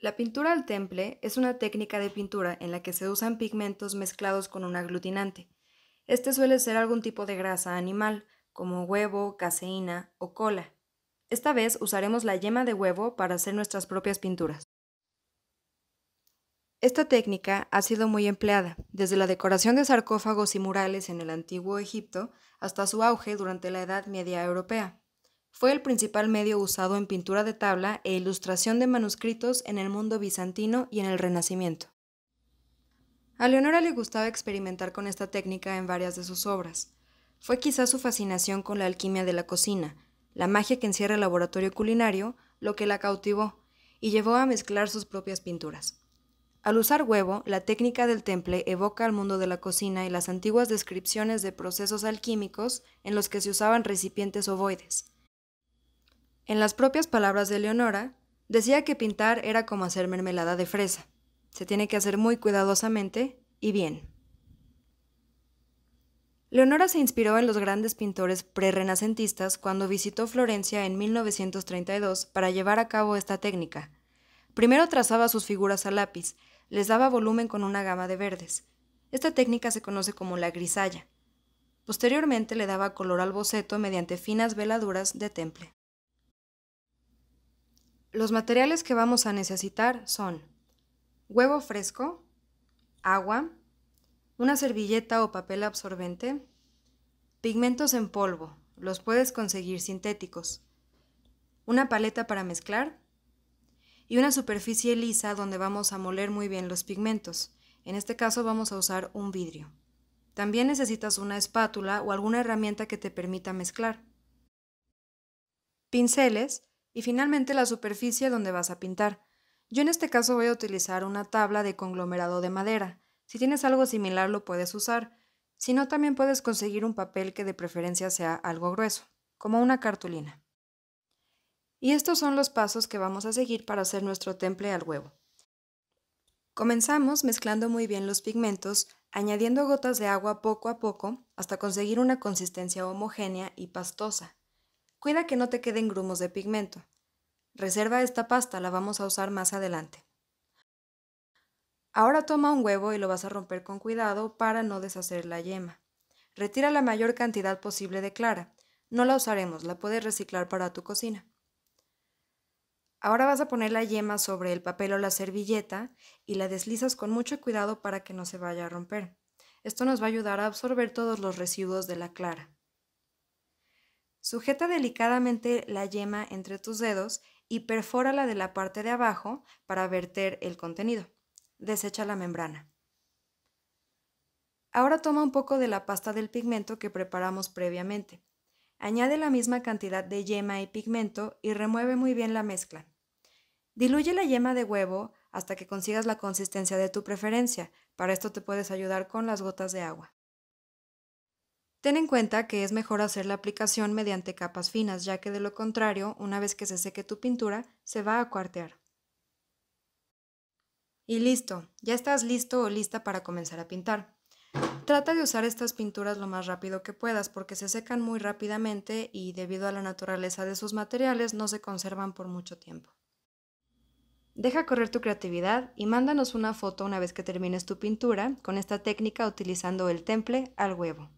La pintura al temple es una técnica de pintura en la que se usan pigmentos mezclados con un aglutinante. Este suele ser algún tipo de grasa animal, como huevo, caseína o cola. Esta vez usaremos la yema de huevo para hacer nuestras propias pinturas. Esta técnica ha sido muy empleada, desde la decoración de sarcófagos y murales en el antiguo Egipto hasta su auge durante la Edad Media Europea. Fue el principal medio usado en pintura de tabla e ilustración de manuscritos en el mundo bizantino y en el Renacimiento. A Leonora le gustaba experimentar con esta técnica en varias de sus obras. Fue quizá su fascinación con la alquimia de la cocina, la magia que encierra el laboratorio culinario, lo que la cautivó y llevó a mezclar sus propias pinturas. Al usar huevo, la técnica del temple evoca al mundo de la cocina y las antiguas descripciones de procesos alquímicos en los que se usaban recipientes ovoides. En las propias palabras de Leonora, decía que pintar era como hacer mermelada de fresa. Se tiene que hacer muy cuidadosamente y bien. Leonora se inspiró en los grandes pintores prerrenacentistas cuando visitó Florencia en 1932 para llevar a cabo esta técnica. Primero trazaba sus figuras a lápiz, les daba volumen con una gama de verdes. Esta técnica se conoce como la grisalla. Posteriormente le daba color al boceto mediante finas veladuras de temple. Los materiales que vamos a necesitar son huevo fresco, agua, una servilleta o papel absorbente, pigmentos en polvo, los puedes conseguir sintéticos, una paleta para mezclar y una superficie lisa donde vamos a moler muy bien los pigmentos. En este caso vamos a usar un vidrio. También necesitas una espátula o alguna herramienta que te permita mezclar. Pinceles y finalmente la superficie donde vas a pintar. Yo en este caso voy a utilizar una tabla de conglomerado de madera. Si tienes algo similar lo puedes usar. Si no, también puedes conseguir un papel que de preferencia sea algo grueso, como una cartulina. Y estos son los pasos que vamos a seguir para hacer nuestro temple al huevo. Comenzamos mezclando muy bien los pigmentos, añadiendo gotas de agua poco a poco hasta conseguir una consistencia homogénea y pastosa. Cuida que no te queden grumos de pigmento. Reserva esta pasta, la vamos a usar más adelante. Ahora toma un huevo y lo vas a romper con cuidado para no deshacer la yema. Retira la mayor cantidad posible de clara. No la usaremos, la puedes reciclar para tu cocina. Ahora vas a poner la yema sobre el papel o la servilleta y la deslizas con mucho cuidado para que no se vaya a romper. Esto nos va a ayudar a absorber todos los residuos de la clara. Sujeta delicadamente la yema entre tus dedos y perfora la de la parte de abajo para verter el contenido. Desecha la membrana. Ahora toma un poco de la pasta del pigmento que preparamos previamente. Añade la misma cantidad de yema y pigmento y remueve muy bien la mezcla. Diluye la yema de huevo hasta que consigas la consistencia de tu preferencia. Para esto te puedes ayudar con las gotas de agua. Ten en cuenta que es mejor hacer la aplicación mediante capas finas, ya que de lo contrario, una vez que se seque tu pintura, se va a cuartear. Y listo, ya estás listo o lista para comenzar a pintar. Trata de usar estas pinturas lo más rápido que puedas porque se secan muy rápidamente y debido a la naturaleza de sus materiales no se conservan por mucho tiempo. Deja correr tu creatividad y mándanos una foto una vez que termines tu pintura con esta técnica utilizando el temple al huevo.